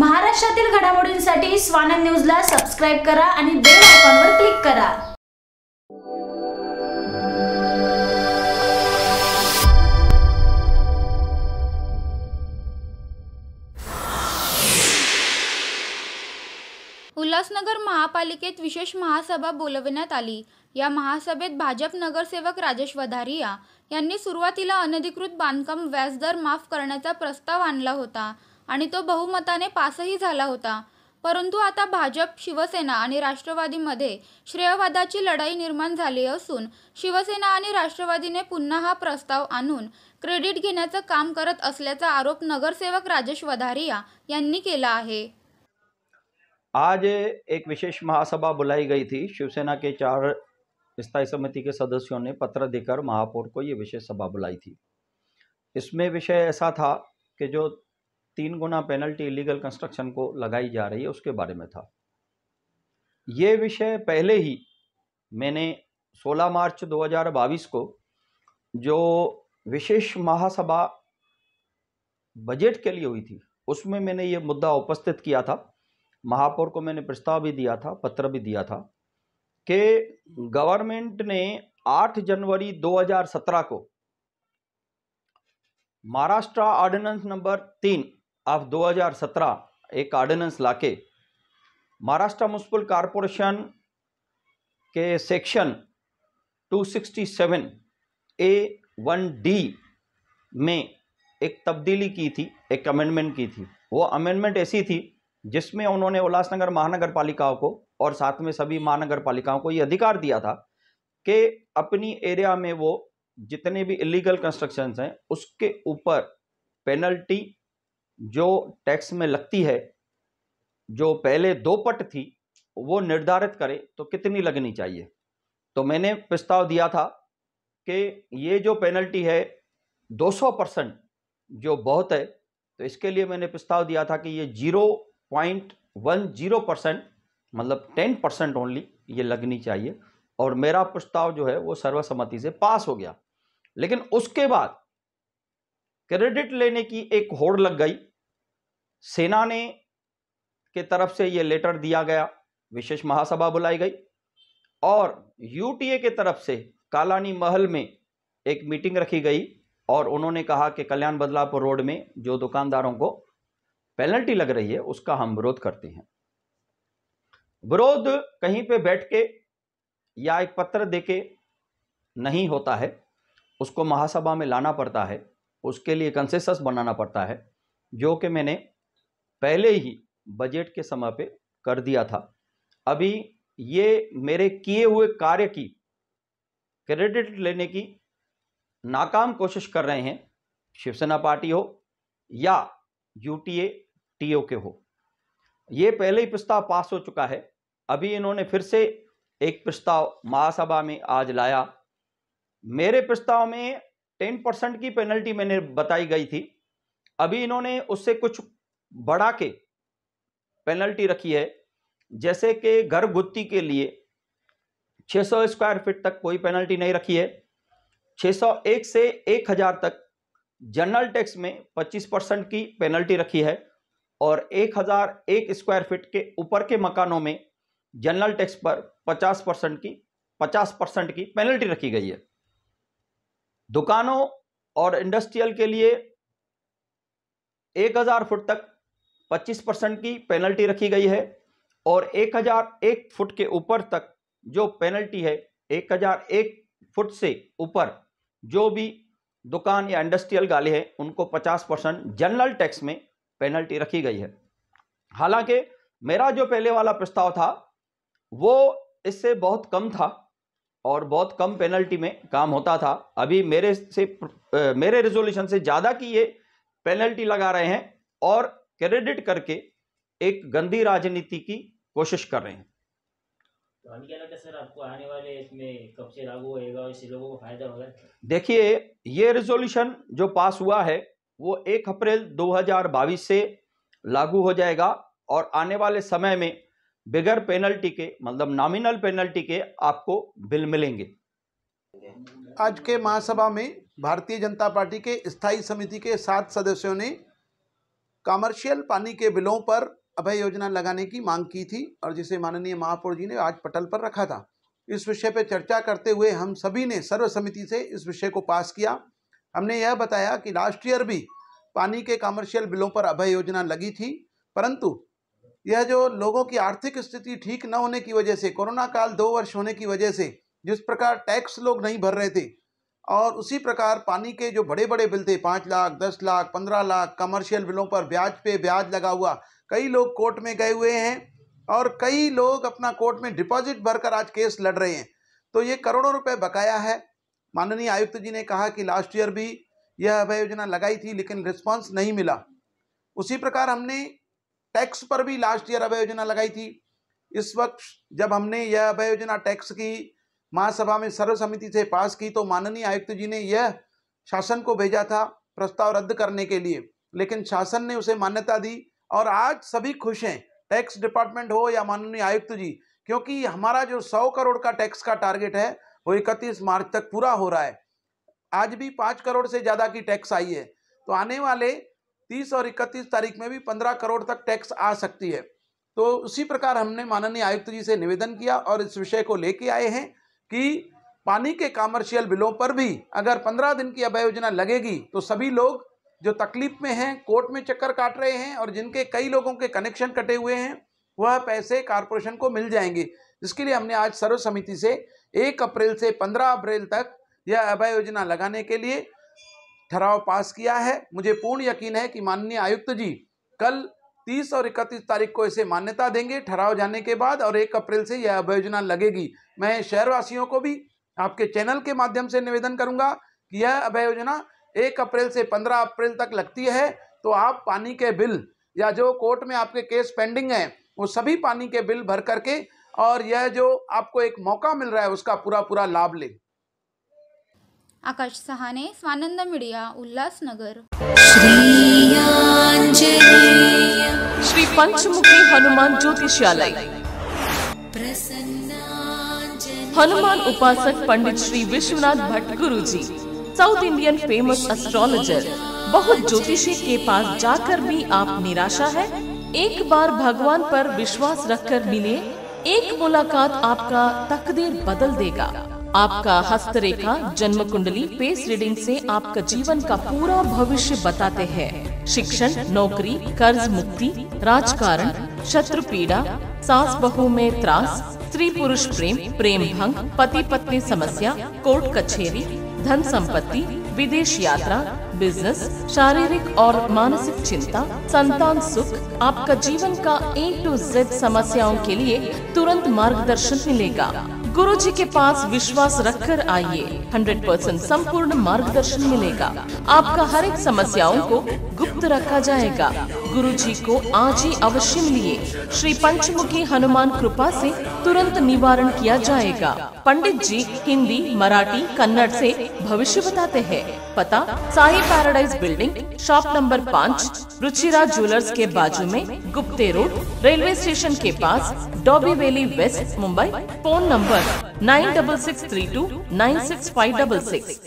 महाराष्ट्रातील घडामोडींसाठी स्वानंद न्यूजला सबस्क्राईब करा आणि बेल आयकॉनवर क्लिक करा उल्हासनगर महापालिकेत विशेष महासभा बोलविण्यात आली या महासभेत भाजप नगरसेवक राजेश वधारिया यांनी सुरुवातीला अनधिकृत बांधकाम व्याजदर माफ करण्याचा प्रस्ताव आणला होता आणि तो बहुमताने पासही झाला होता परंतु आता भाजप शिवसेना आणि राष्ट्रवादीमध्ये श्रेयवादाची लढाई निर्माण झाली असून शिवसेना आणि राष्ट्रवादीने पुन्हा हा प्रस्ताव आणून क्रेडिट घेण्याचं काम करत असल्याचा आरोप नगरसेवक राजेश वधारिया यांनी केला आहे आज एक विशेष महासभा बुलाई गई थी शिवसेना के चार स्थायी समिति के सदस्यों ने पत्र देकर महापौर को ये विशेष सभा बुलाई थी इसमें विषय ऐसा था कि जो तीन गुना पेनल्टी इलीगल कंस्ट्रक्शन को लगाई जा रही है उसके बारे में था ये विषय पहले ही मैंने 16 मार्च 2022 को जो विशेष महासभा बजट के लिए हुई थी उसमें मैंने ये मुद्दा उपस्थित किया था महापौर को मैंने प्रस्ताव भी दिया था पत्र भी दिया था कि गवर्नमेंट ने 8 जनवरी 2017 को महाराष्ट्र ऑर्डिनेंस नंबर तीन ऑफ 2017 एक आर्डिनेंस लाके महाराष्ट्र म्यूनसिपल कॉरपोरेशन के सेक्शन 267 ए वन डी में एक तब्दीली की थी एक अमेंडमेंट की थी वो अमेंडमेंट ऐसी थी जिसमें उन्होंने उल्लासनगर महानगर पालिकाओं को और साथ में सभी महानगर पालिकाओं को ये अधिकार दिया था कि अपनी एरिया में वो जितने भी इलीगल कंस्ट्रक्शंस हैं उसके ऊपर पेनल्टी जो टैक्स में लगती है जो पहले दो पट थी वो निर्धारित करे तो कितनी लगनी चाहिए तो मैंने प्रस्ताव दिया था कि ये जो पेनल्टी है 200 परसेंट जो बहुत है तो इसके लिए मैंने प्रस्ताव दिया था कि ये zero point one zero percent मतलब टेन परसेंट ओनली ये लगनी चाहिए और मेरा प्रस्ताव जो है वो सर्वसम्मति से पास हो गया लेकिन उसके बाद क्रेडिट लेने की एक होड़ लग गई सेना ने के तरफ से ये लेटर दिया गया विशेष महासभा बुलाई गई और यूटीए के तरफ से कालानी महल में एक मीटिंग रखी गई और उन्होंने कहा कि कल्याण बदलापुर रोड में जो दुकानदारों को पेनल्टी लग रही है उसका हम विरोध करते हैं विरोध कहीं पे बैठ के या एक पत्र दे के नहीं होता है उसको महासभा में लाना पड़ता है उसके लिए कंसेसस बनाना पड़ता है जो कि मैंने पहले ही बजट के समय पे कर दिया था अभी ये मेरे किए हुए कार्य की क्रेडिट लेने की नाकाम कोशिश कर रहे हैं शिवसेना पार्टी हो या यूटीए टीओ के हो ये पहले ही प्रस्ताव पास हो चुका है अभी इन्होंने फिर से एक प्रस्ताव महासभा में आज लाया मेरे प्रस्ताव में टेन परसेंट की पेनल्टी मैंने बताई गई थी अभी इन्होंने उससे कुछ बढ़ा के पेनल्टी रखी है जैसे कि घर गुत्ती के लिए 600 स्क्वायर फीट तक कोई पेनल्टी नहीं रखी है 601 से 1000 तक जनरल टैक्स में 25 परसेंट की पेनल्टी रखी है और 1001 स्क्वायर फीट के ऊपर के मकानों में जनरल टैक्स पर 50 परसेंट की 50 परसेंट की पेनल्टी रखी गई है दुकानों और इंडस्ट्रियल के लिए 1000 फुट तक 25 परसेंट की पेनल्टी रखी गई है और 1001 फुट के ऊपर तक जो पेनल्टी है 1001 फुट से ऊपर जो भी दुकान या इंडस्ट्रियल गाले हैं उनको 50 परसेंट जनरल टैक्स में पेनल्टी रखी गई है हालांकि मेरा जो पहले वाला प्रस्ताव था वो इससे बहुत कम था और बहुत कम पेनल्टी में काम होता था अभी मेरे से मेरे रेजोल्यूशन से ज़्यादा की ये पेनल्टी लगा रहे हैं और क्रेडिट करके एक गंदी राजनीति की कोशिश कर रहे हैं तो से लागू देखिए ये रेजोल्यूशन जो पास हुआ है वो एक अप्रैल 2022 से लागू हो जाएगा और आने वाले समय में बिगर पेनल्टी के मतलब नॉमिनल पेनल्टी के आपको बिल मिलेंगे आज के महासभा में भारतीय जनता पार्टी के स्थायी समिति के सात सदस्यों ने कमर्शियल पानी के बिलों पर अभय योजना लगाने की मांग की थी और जिसे माननीय महापौर जी ने आज पटल पर रखा था इस विषय पर चर्चा करते हुए हम सभी ने सर्वसमिति से इस विषय को पास किया हमने यह बताया कि लास्ट ईयर भी पानी के कमर्शियल बिलों पर अभय योजना लगी थी परंतु यह जो लोगों की आर्थिक स्थिति ठीक न होने की वजह से कोरोना काल दो वर्ष होने की वजह से जिस प्रकार टैक्स लोग नहीं भर रहे थे और उसी प्रकार पानी के जो बड़े बड़े बिल थे पाँच लाख दस लाख पंद्रह लाख कमर्शियल बिलों पर ब्याज पे ब्याज लगा हुआ कई लोग कोर्ट में गए हुए हैं और कई लोग अपना कोर्ट में डिपॉजिट भरकर आज केस लड़ रहे हैं तो ये करोड़ों रुपए बकाया है माननीय आयुक्त जी ने कहा कि लास्ट ईयर भी यह अभय योजना लगाई थी लेकिन रिस्पॉन्स नहीं मिला उसी प्रकार हमने टैक्स पर भी लास्ट ईयर अभय योजना लगाई थी इस वक्त जब हमने यह अभय योजना टैक्स की महासभा में सर्वसम्मति से पास की तो माननीय आयुक्त जी ने यह शासन को भेजा था प्रस्ताव रद्द करने के लिए लेकिन शासन ने उसे मान्यता दी और आज सभी खुश हैं टैक्स डिपार्टमेंट हो या माननीय आयुक्त जी क्योंकि हमारा जो सौ करोड़ का टैक्स का टारगेट है वो इकतीस मार्च तक पूरा हो रहा है आज भी पाँच करोड़ से ज़्यादा की टैक्स आई है तो आने वाले तीस और इकतीस तारीख में भी पंद्रह करोड़ तक टैक्स आ सकती है तो उसी प्रकार हमने माननीय आयुक्त जी से निवेदन किया और इस विषय को लेके आए हैं कि पानी के कॉमर्शियल बिलों पर भी अगर पंद्रह दिन की अभय योजना लगेगी तो सभी लोग जो तकलीफ में हैं कोर्ट में चक्कर काट रहे हैं और जिनके कई लोगों के कनेक्शन कटे हुए हैं वह पैसे कारपोरेशन को मिल जाएंगे जिसके लिए हमने आज सर्व समिति से एक अप्रैल से पंद्रह अप्रैल तक यह अभय योजना लगाने के लिए ठहराव पास किया है मुझे पूर्ण यकीन है कि माननीय आयुक्त जी कल तीस और इकतीस तारीख को इसे मान्यता देंगे ठहराव जाने के बाद और एक अप्रैल से यह अभियोजना लगेगी मैं शहरवासियों को भी आपके चैनल के माध्यम से निवेदन करूंगा कि यह अभियोजना एक अप्रैल से पंद्रह अप्रैल तक लगती है तो आप पानी के बिल या जो कोर्ट में आपके केस पेंडिंग हैं वो सभी पानी के बिल भर करके और यह जो आपको एक मौका मिल रहा है उसका पूरा पूरा लाभ लें आकाश सहाने स्वानंद मीडिया उल्लासनगर श्री पंचमुखी हनुमान ज्योतिषालय हनुमान उपासक Pandit Shri Vishwanath Bhatt Guru ji south Indian famous astrologer बहुत ज्योतिषी के पास जाकर भी आप निराशा है एक बार भगवान पर विश्वास रखकर मिले एक मुलाकात आपका तकदीर बदल देगा आपका हस्तरेखा जन्म कुंडली फेस रीडिंग से आपका जीवन का पूरा भविष्य बताते हैं शिक्षण नौकरी कर्ज मुक्ति राजकारण शत्रु पीड़ा सास बहू में त्रास स्त्री पुरुष प्रेम प्रेम भंग पति पत्नी समस्या कोर्ट कचेरी धन संपत्ति विदेश यात्रा बिजनेस शारीरिक और मानसिक चिंता संतान सुख आपका जीवन का ए टू जेड समस्याओं के लिए तुरंत मार्गदर्शन मिलेगा गुरु जी के पास विश्वास रखकर आइए 100 परसेंट संपूर्ण मार्गदर्शन मिलेगा आपका हर एक समस्याओं को गुप्त रखा जाएगा गुरु जी को आज ही अवश्य मिलिए श्री पंचमुखी हनुमान कृपा से तुरंत निवारण किया जाएगा पंडित जी हिंदी मराठी कन्नड़ से भविष्य बताते हैं पता Sai paradise building shop number पाँच रुचिरा ज्वेलर्स के बाजू में गुप्ते रोड रेलवे स्टेशन के पास Dombivli west Mumbai phone number nine double six three two nine six five double six